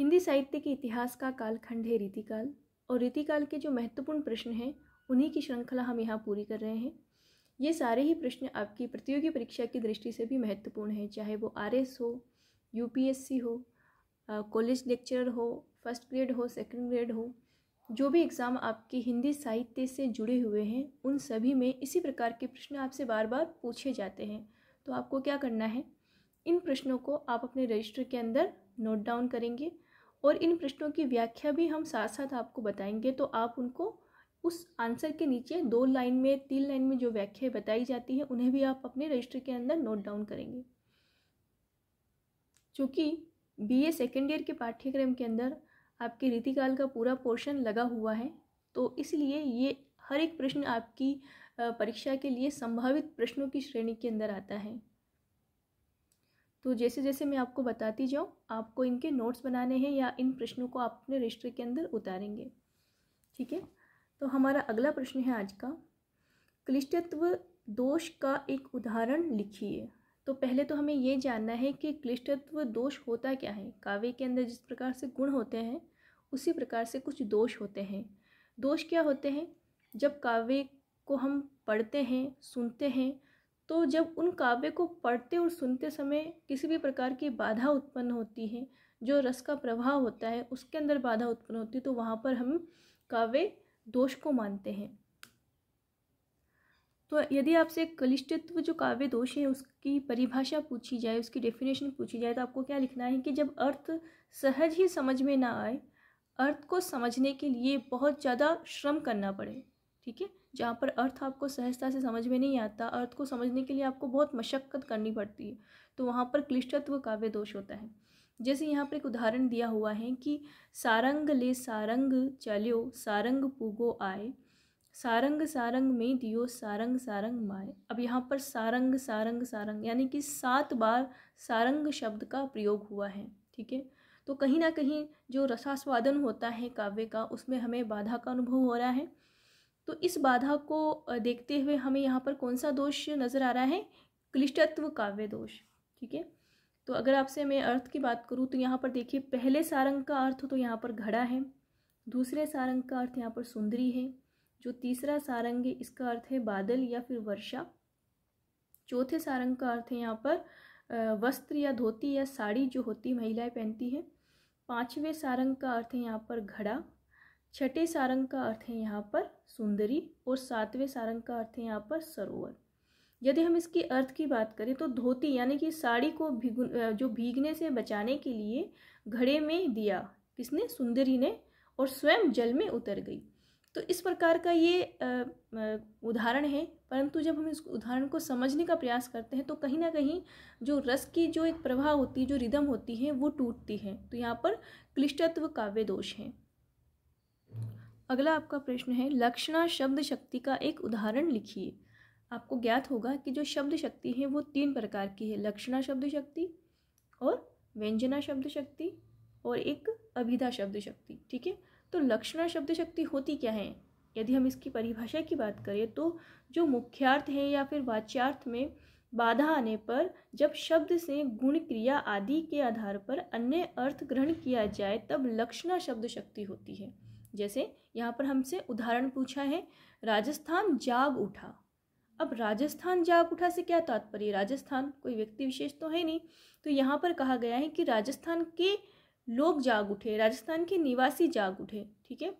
हिंदी साहित्य के इतिहास का कालखंड है रीतिकाल और रीतिकाल के जो महत्वपूर्ण प्रश्न हैं उन्हीं की श्रृंखला हम यहाँ पूरी कर रहे हैं ये सारे ही प्रश्न आपकी प्रतियोगी परीक्षा की दृष्टि से भी महत्वपूर्ण हैं चाहे वो आर हो सी हो कॉलेज लेक्चरर हो फर्स्ट ग्रेड हो सेकंड ग्रेड हो जो भी एग्ज़ाम आपके हिंदी साहित्य से जुड़े हुए हैं उन सभी में इसी प्रकार के प्रश्न आपसे बार बार पूछे जाते हैं तो आपको क्या करना है इन प्रश्नों को आप अपने रजिस्टर के अंदर नोट डाउन करेंगे और इन प्रश्नों की व्याख्या भी हम साथ साथ आपको बताएंगे तो आप उनको उस आंसर के नीचे दो लाइन में तीन लाइन में जो व्याख्या बताई जाती है उन्हें भी आप अपने रजिस्टर के अंदर नोट डाउन करेंगे चूँकि बी ए सेकेंड ईयर के पाठ्यक्रम के अंदर आपके रीतिकाल का पूरा पोर्शन लगा हुआ है तो इसलिए ये हर एक प्रश्न आपकी परीक्षा के लिए संभावित प्रश्नों की श्रेणी के अंदर आता है तो जैसे जैसे मैं आपको बताती जाऊँ आपको इनके नोट्स बनाने हैं या इन प्रश्नों को आप अपने रजिस्टर के अंदर उतारेंगे ठीक है तो हमारा अगला प्रश्न है आज का क्लिष्टत्व दोष का एक उदाहरण लिखिए तो पहले तो हमें ये जानना है कि क्लिष्टत्व दोष होता क्या है काव्य के अंदर जिस प्रकार से गुण होते हैं उसी प्रकार से कुछ दोष होते हैं दोष क्या होते हैं जब काव्य को हम पढ़ते हैं सुनते हैं तो जब उन काव्य को पढ़ते और सुनते समय किसी भी प्रकार की बाधा उत्पन्न होती है जो रस का प्रभाव होता है उसके अंदर बाधा उत्पन्न होती है तो वहाँ पर हम काव्य दोष को मानते हैं तो यदि आपसे कलिष्टित्व जो काव्य दोष है उसकी परिभाषा पूछी जाए उसकी डेफिनेशन पूछी जाए तो आपको क्या लिखना है कि जब अर्थ सहज ही समझ में ना आए अर्थ को समझने के लिए बहुत ज़्यादा श्रम करना पड़े ठीक है जहाँ पर अर्थ आपको सहजता से समझ में नहीं आता अर्थ को समझने के लिए आपको बहुत मशक्क़त करनी पड़ती है तो वहाँ पर क्लिष्टत्व काव्य दोष होता है जैसे यहाँ पर एक उदाहरण दिया हुआ है कि सारंग ले सारंग चलो सारंग पूगो आए सारंग सारंग में दियो सारंग सारंग माए अब यहाँ पर सारंग सारंग सारंग यानी कि सात बार सारंग शब्द का प्रयोग हुआ है ठीक है तो कहीं ना कहीं जो रसास्वादन होता है काव्य का उसमें हमें बाधा का अनुभव हो रहा है तो इस बाधा को देखते हुए हमें यहाँ पर कौन सा दोष नज़र आ रहा है क्लिष्टत्व काव्य दोष ठीक है तो अगर आपसे मैं अर्थ की बात करूँ तो यहाँ पर देखिए पहले सारंग का अर्थ तो यहाँ पर घड़ा है दूसरे सारंग का अर्थ यहाँ पर सुंदरी है जो तीसरा सारंग है इसका अर्थ है बादल या फिर वर्षा चौथे सारंग का अर्थ है यहाँ पर वस्त्र या धोती या साड़ी जो होती महिलाएं पहनती हैं पांचवें सारंग का अर्थ है यहाँ पर घड़ा छठे सारंग का अर्थ है यहाँ पर सुंदरी और सातवें सारंग का अर्थ है यहाँ पर सरोवर यदि हम इसकी अर्थ की बात करें तो धोती यानी कि साड़ी को भीग जो भीगने से बचाने के लिए घड़े में दिया किसने सुंदरी ने और स्वयं जल में उतर गई तो इस प्रकार का ये उदाहरण है परंतु जब हम इस उदाहरण को समझने का प्रयास करते हैं तो कहीं ना कहीं जो रस की जो एक प्रवाह होती है जो रिदम होती है वो टूटती है तो यहाँ पर क्लिष्टत्व काव्य दोष है अगला आपका प्रश्न है लक्षणा शब्द शक्ति का एक उदाहरण लिखिए आपको ज्ञात होगा कि जो शब्द शक्ति है वो तीन प्रकार की है लक्षणा शब्द शक्ति और व्यंजना शब्द शक्ति और एक अभिधा शब्द शक्ति ठीक है तो लक्षणा शब्द शक्ति होती क्या है यदि हम इसकी परिभाषा की बात करें तो जो मुख्यार्थ है या फिर वाच्यार्थ में बाधा आने पर जब शब्द से गुण क्रिया आदि के आधार पर अन्य अर्थ ग्रहण किया जाए तब लक्षणा शब्द शक्ति होती है जैसे यहाँ पर हमसे उदाहरण पूछा है राजस्थान जाग उठा अब राजस्थान जाग उठा से क्या तात्पर्य राजस्थान कोई व्यक्ति विशेष तो है नहीं तो यहाँ पर कहा गया है कि राजस्थान के लोग जाग उठे राजस्थान के निवासी जाग उठे ठीक है